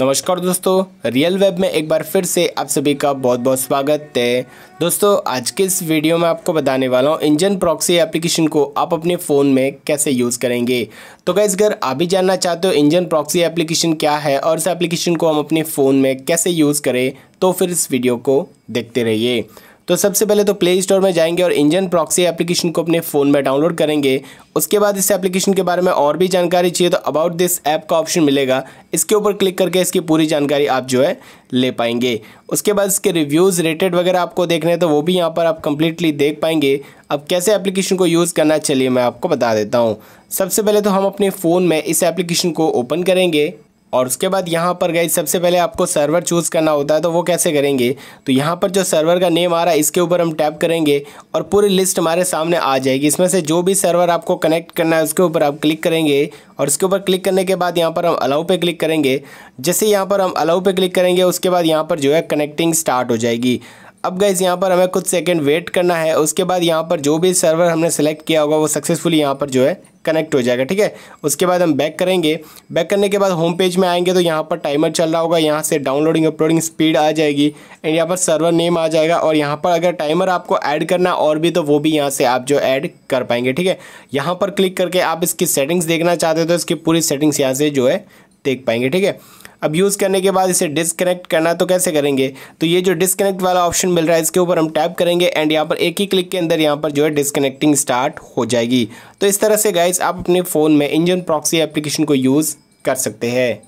नमस्कार दोस्तों real web में एक बार फिर से आप सभी का बहुत बहुत स्वागत है दोस्तों आज के इस वीडियो में आपको बताने वाला हूँ इंजन प्रॉक्सी एप्लीकेशन को आप अपने फ़ोन में कैसे यूज़ करेंगे तो गैस अगर आप भी जानना चाहते हो इंजन प्रॉक्सी एप्लीकेशन क्या है और इस एप्लीकेशन को हम अपने फ़ोन में कैसे यूज़ करें तो फिर इस वीडियो को देखते रहिए तो सबसे पहले तो प्ले स्टोर में जाएंगे और इंजन प्रॉक्सी एप्लीकेशन को अपने फ़ोन में डाउनलोड करेंगे उसके बाद इस एप्लीकेशन के बारे में और भी जानकारी चाहिए तो अबाउट दिस ऐप का ऑप्शन मिलेगा इसके ऊपर क्लिक करके इसकी पूरी जानकारी आप जो है ले पाएंगे उसके बाद इसके रिव्यूज़ रेटेड वगैरह आपको देखने हैं तो वो भी यहाँ पर आप कंप्लीटली देख पाएंगे अब कैसे एप्लीकेशन को यूज़ करना चलिए मैं आपको बता देता हूँ सबसे पहले तो हम अपने फ़ोन में इस एप्लीकेशन को ओपन करेंगे और उसके बाद यहाँ पर गई सबसे पहले आपको सर्वर चूज़ करना होता है तो वो कैसे करेंगे तो यहाँ पर जो सर्वर का नेम आ रहा है इसके ऊपर हम टैप करेंगे और पूरी लिस्ट हमारे सामने आ जाएगी इसमें से जो भी सर्वर आपको कनेक्ट करना है उसके ऊपर आप क्लिक करेंगे और उसके ऊपर क्लिक करने के बाद यहाँ पर हम अलाउ पे क्लिक करेंगे जैसे यहाँ पर हम अलाउ पे क्लिक करेंगे उसके बाद यहाँ पर जो है कनेक्टिंग स्टार्ट हो जाएगी अब गए यहाँ पर हमें कुछ सेकंड वेट करना है उसके बाद यहाँ पर जो भी सर्वर हमने सेलेक्ट किया होगा वो सक्सेसफुली यहाँ पर जो है कनेक्ट हो जाएगा ठीक है उसके बाद हम बैक करेंगे बैक करने के बाद होम पेज में आएंगे तो यहाँ पर टाइमर चल रहा होगा यहाँ से डाउनलोडिंग अपलोडिंग स्पीड आ जाएगी एंड यहाँ पर सर्वर नेम आ जाएगा और यहाँ पर अगर टाइमर आपको ऐड करना और भी तो वो भी यहाँ से आप जो ऐड कर पाएंगे ठीक है यहाँ पर क्लिक करके आप इसकी सेटिंग्स देखना चाहते हो तो इसकी पूरी सेटिंग्स यहाँ से जो है देख पाएंगे ठीक है अब यूज़ करने के बाद इसे डिसकनेक्ट करना तो कैसे करेंगे तो ये जो डिसकनेक्ट वाला ऑप्शन मिल रहा है इसके ऊपर हम टैप करेंगे एंड यहाँ पर एक ही क्लिक के अंदर यहाँ पर जो है डिसकनेक्टिंग स्टार्ट हो जाएगी तो इस तरह से गाइज आप अपने फ़ोन में इंजन प्रॉक्सी एप्लीकेशन को यूज़ कर सकते हैं